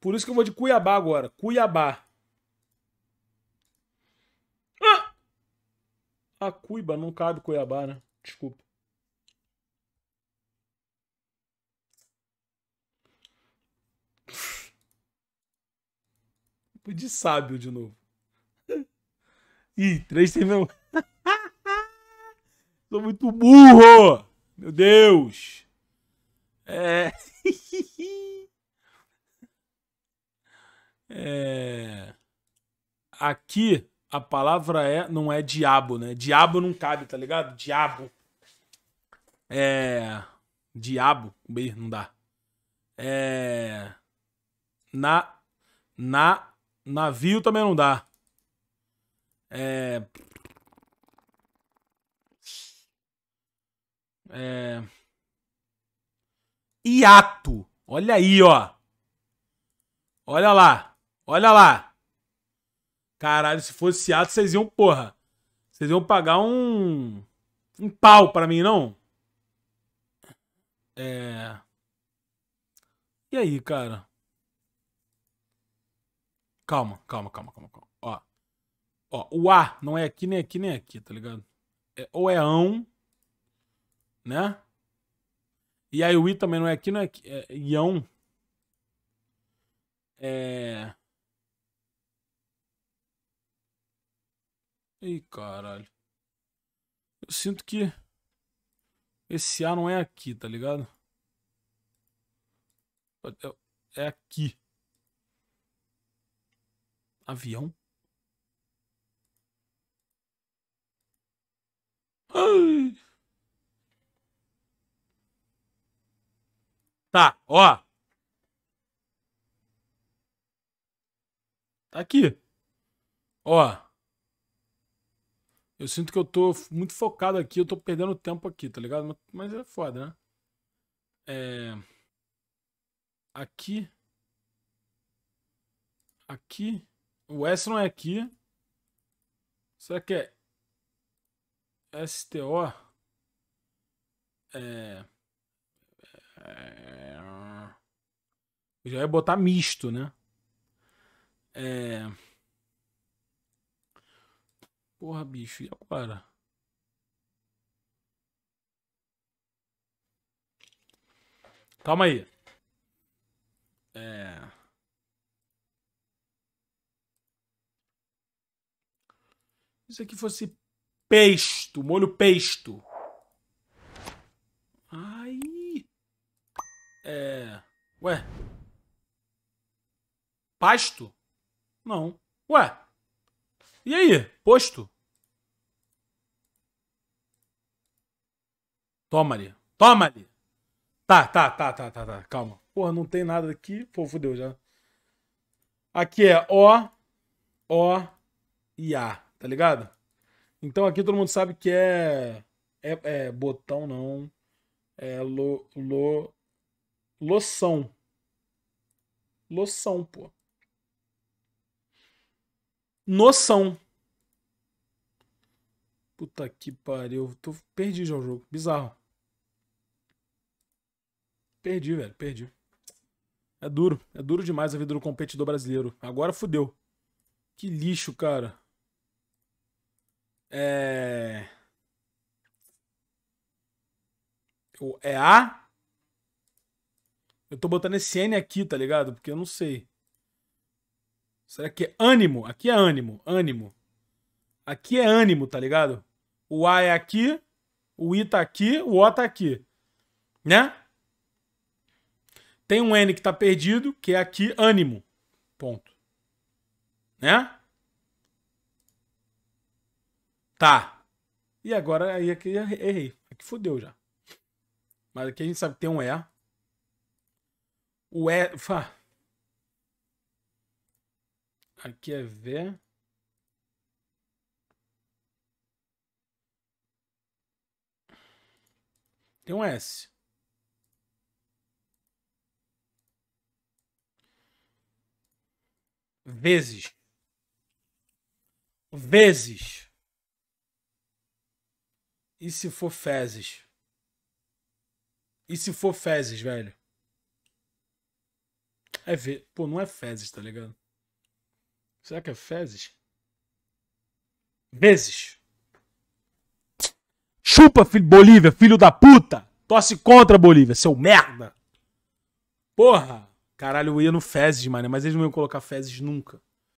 Por isso que eu vou de Cuiabá agora. Cuiabá. Ah! A Cuiba não cabe Cuiabá, né? Desculpa. De sábio de novo. Ih, três tem mesmo. Sou muito burro! Meu Deus! É. É... Aqui a palavra é não é diabo, né? Diabo não cabe, tá ligado? Diabo. É. Diabo. B, não dá. É. Na. Na. Navio também não dá. É. É. Hiato. Olha aí, ó. Olha lá. Olha lá. Caralho, se fosse Seattle, vocês iam, porra. Vocês iam pagar um. Um pau pra mim, não? É. E aí, cara? Calma, calma, calma, calma, calma. Ó. Ó, o A não é aqui, nem aqui, nem aqui, tá ligado? É, ou é ão, né? E aí o I também não é aqui, não é aqui. É ião. É. Ih, caralho. Eu sinto que esse A não é aqui, tá ligado? É, é aqui. Avião? Ai. Tá, ó. Tá aqui. Ó. Eu sinto que eu tô muito focado aqui, eu tô perdendo tempo aqui, tá ligado? Mas é foda, né? É... Aqui. Aqui. O S não é aqui. Será que é STO? É... é... já ia botar misto, né? É... Porra, bicho, e agora? Calma aí. É... Isso aqui fosse pesto, molho pesto. Aí. É. Ué. Pasto? Não. Ué. E aí? Posto? Toma-lhe. Toma-lhe. Tá, tá, tá, tá, tá, tá. Calma. Porra, não tem nada aqui. Pô, fudeu já. Aqui é O, O e A, tá ligado? Então aqui todo mundo sabe que é. É, é botão não. É lo, lo, loção. Loção, pô. Noção. Puta que pariu. Tô... Perdi já o jogo. Bizarro. Perdi, velho. Perdi. É duro. É duro demais a vida do competidor brasileiro. Agora fudeu. Que lixo, cara. É. É A? Eu tô botando esse N aqui, tá ligado? Porque eu não sei. Será que é ânimo? Aqui é ânimo, ânimo. Aqui é ânimo, tá ligado? O A é aqui, o I tá aqui, o O tá aqui. Né? Tem um N que tá perdido, que é aqui ânimo. Ponto. Né? Tá. E agora aí aqui é errei. Aqui é fodeu já. Mas aqui a gente sabe que tem um E. O E. Fa... Aqui é V. Tem um S. Vezes. Vezes. E se for fezes? E se for fezes, velho? É ver. Pô, não é fezes, tá ligado? Será que é fezes? Vezes. Chupa, filho Bolívia, filho da puta! Tosse contra, Bolívia, seu merda! Porra! Caralho, eu ia no fezes, mano, mas eles não iam colocar fezes nunca.